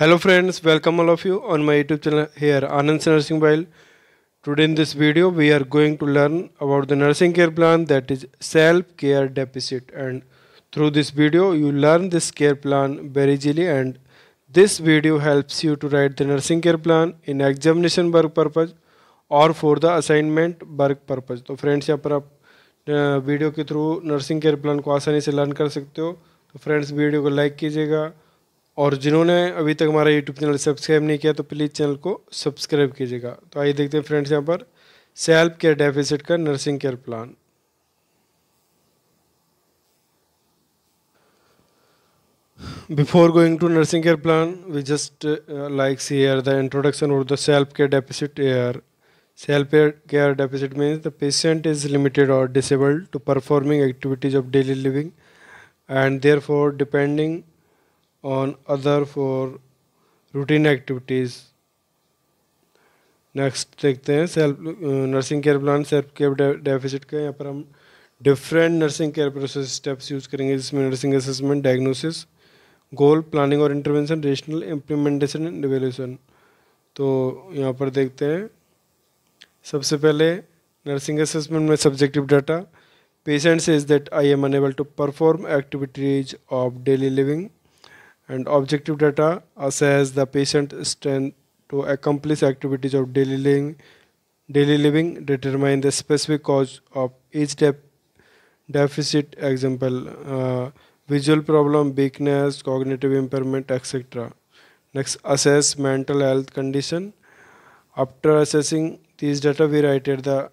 hello friends welcome all of you on my youtube channel here anand nursing while today in this video we are going to learn about the nursing care plan that is self care deficit and through this video you learn this care plan very easily and this video helps you to write the nursing care plan in examination work purpose और for the assignment work purpose तो friends यहाँ पर आप video के through nursing care plan को आसानी से learn कर सकते हो तो फ्रेंड्स वीडियो को लाइक कीजिएगा और जिन्होंने अभी तक हमारा यूट्यूब चैनल सब्सक्राइब नहीं किया तो प्लीज़ चैनल को सब्सक्राइब कीजिएगा तो आइए देखते हैं फ्रेंड्स यहाँ पर सेल्फ केयर डेफिसिट का nursing care plan before going to nursing care plan we just like see here the introduction और the self care deficit here self care deficit means the patient is limited और disabled to performing activities of daily living and therefore depending on other for routine activities next देखते हैं self nursing care plan self care deficit का यहाँ पर हम different nursing care process steps use करेंगे जिसमें nursing assessment diagnosis goal planning और intervention rationale implementation and evaluation तो यहाँ पर देखते हैं सबसे पहले नर्सिंग असेसमेंट में subjective data patients is that I am unable to perform activities of daily living And objective data assess the patient's strength to accomplish activities of daily living, daily living determine the specific cause of each de deficit, example, uh, visual problem, weakness, cognitive impairment, etc. Next, assess mental health condition. After assessing these data, we write the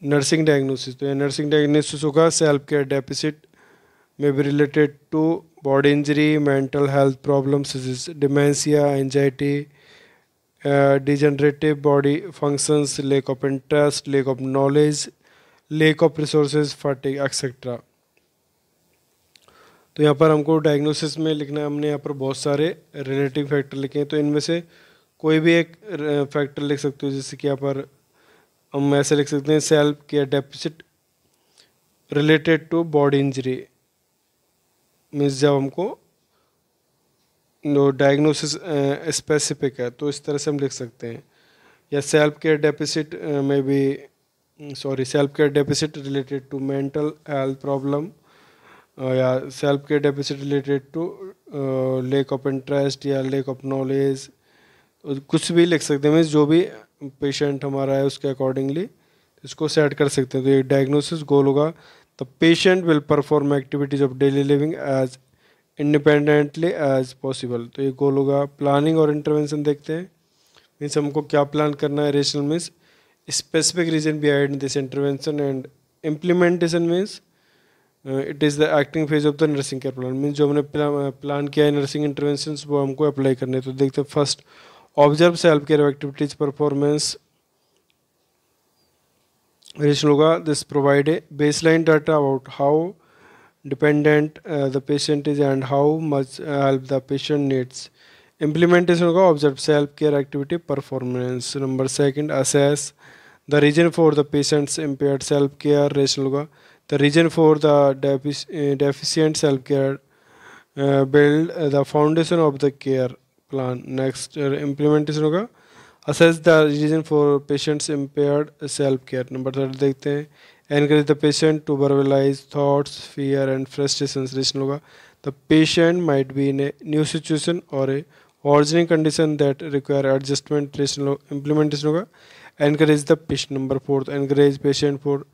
nursing diagnosis. So, nursing diagnosis होगा self care deficit may be related to body injury, mental health problems such as dementia, anxiety, uh, degenerative body functions, lack of interest, lack of knowledge, lack of resources, fatigue, etc. तो यहाँ पर हमको diagnosis में लिखना है हमने यहाँ पर बहुत सारे रिलेटिव फैक्टर लिखे हैं तो इनमें से कोई भी एक फैक्टर लिख सकते हो जैसे कि यहाँ पर हम ऐसे लिख सकते हैं self care deficit related to body injury means जब हमको डायग्नोसिस स्पेसिफिक है तो इस तरह से हम लिख सकते हैं या सेल्फ केयर डेफिसिट में भी sorry self care deficit related to mental health problem या self care deficit related to lack of interest या लेक ऑफ नॉलेज कुछ भी लिख सकते हैं मीन्स जो भी पेशेंट हमारा है उसके अकॉर्डिंगली इसको सेट कर सकते हैं तो ये डायग्नोसिस गोल होगा The patient will perform activities of daily living as independently as possible तो ये गोल होगा प्लानिंग और इंटरवेंशन देखते हैं मीन्स हमको क्या प्लान करना है rationale means specific reason be behind this intervention and implementation means it is the acting phase of the nursing care plan means जो हमने प्लान uh, किया है नर्सिंग इंटरवेंशन वो हमको अप्लाई करने तो देखते हैं first observe self care activities performance Rishloga, this provide a baseline data about how dependent uh, the patient is and how much help the patient needs. Implementation होगा observe self care activity performance. Number second assess the reason for the patient's impaired self care ratio होगा the reason for the defic deficient self care uh, build uh, the foundation of the care plan. Next uh, implementation होगा assess the reason for patients impaired self care number third देखते हैं encourage the patient to verbalize thoughts fear and frustration rationale होगा the patient might be in a new situation और a original condition that require adjustment लोग implementation होगा encourage the patient number fourth encourage patient for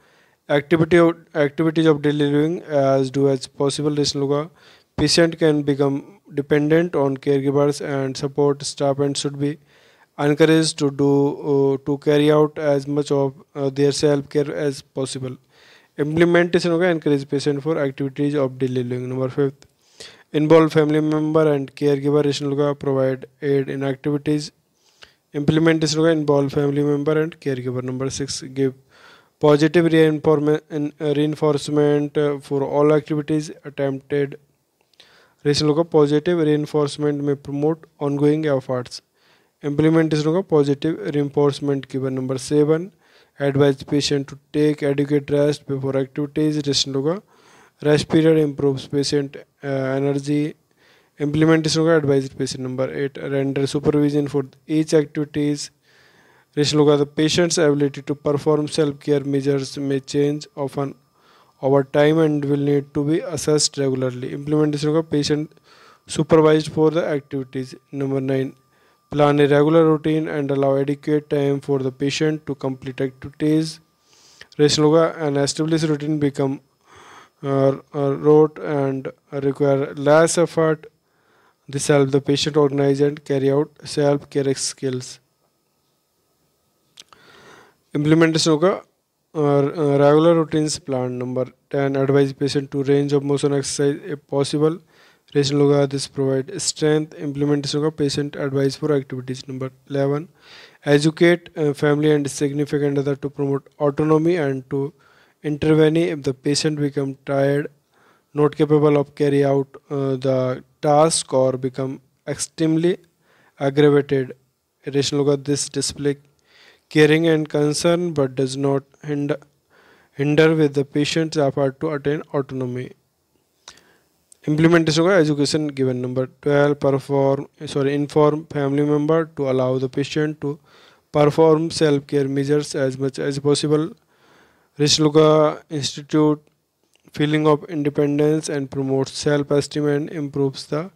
activity activities of daily living as do as possible rationale होगा patient can become dependent on care givers and support staff and should be encouraged to do uh, to carry out as much of uh, their self care as possible implementation होगा encourage patient for activities of daily living number fifth involve family member and caregiver rationale होगा provide aid in activities implementation होगा involve family member and caregiver number six give positive uh, reinforcement uh, for all activities attempted rationale होगा positive reinforcement may promote ongoing efforts implementation होगा positive reinforcement की number seven advise patient to take adequate rest before activities rationale होगा rest period improve patient energy implementation होगा advise patient number eight render supervision for each activities rationale होगा the patients ability to perform self care measures may change an over time and will need to be assessed regularly implementation होगा patient supervise for the activities number nine Plan a regular routine and allow adequate time for the patient to complete activities. Rest loga and established routine become uh, uh, rote and require less effort. This helps the patient organize and carry out self-care skills. Implementation होगा और uh, uh, regular routines plan number 10 advise patient to range of motion exercise if possible. Rationale होगा this provide strength implementation होगा patient advice for activities number eleven educate family and significant other to promote autonomy and to intervene if the patient become tired not capable of carry out uh, the task or become extremely aggravated irrational look this display caring and concern but does not hinder with the patient's effort to attain autonomy Implementation of education given number 12 perform sorry inform family member to allow the patient to perform self-care measures as much as possible. Rishluka Institute feeling of independence and promotes self-esteem and improves the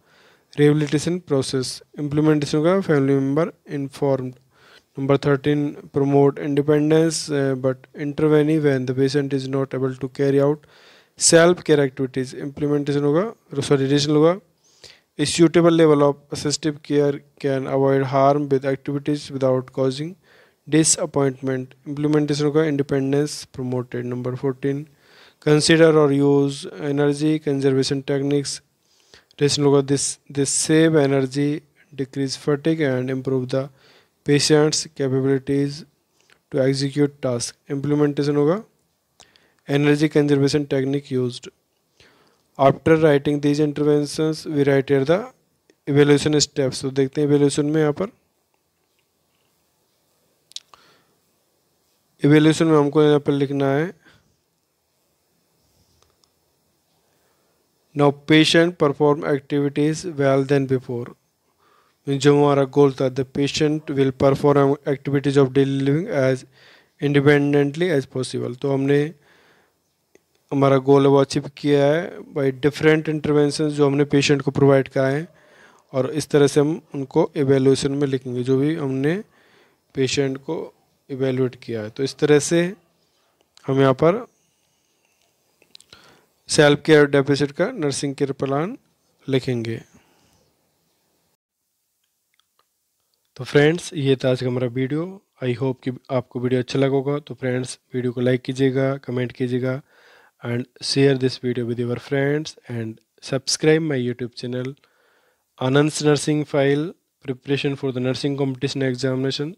rehabilitation process. Implementation of family member informed. Number 13 promote independence uh, but intervene when the patient is not able to carry out self care activities implementation होगा sorry rationale होगा a suitable level of assistive care can avoid harm with activities without causing disappointment implementation होगा independence promoted number fourteen consider और use energy conservation techniques rationale होगा this this save energy decrease fatigue and improve the patients capabilities to execute task implementation होगा energy conservation technique used. After writing these interventions we write here the evaluation steps तो देखते हैं evaluation में यहाँ पर evaluation में हमको यहाँ पर लिखना है now patient perform activities well then before जो हमारा गोल था the patient will perform activities of daily living as independently as possible तो हमने हमारा गोल है वो अचीव किया है बाई डिफरेंट इंटरवेंशन जो हमने पेशेंट को प्रोवाइड कराए हैं और इस तरह से हम उनको एवेल्यूशन में लिखेंगे जो भी हमने पेशेंट को एवेल्यूट किया है तो इस तरह से हम यहाँ पर सेल्फ केयर डेफिसिट का नर्सिंग केयर प्लान लिखेंगे तो फ्रेंड्स ये था आज का हमारा वीडियो आई होप कि आपको वीडियो अच्छा लगेगा तो फ्रेंड्स वीडियो को लाइक कीजिएगा कमेंट कीजिएगा and share this video with your friends and subscribe my YouTube channel Anant nursing file preparation for the nursing competition examination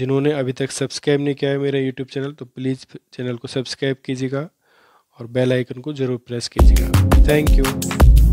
जिन्होंने अभी तक सब्सक्राइब नहीं किया है मेरा यूट्यूब चैनल तो प्लीज़ चैनल को सब्सक्राइब कीजिएगा और बेल आइकन को ज़रूर प्रेस कीजिएगा थैंक यू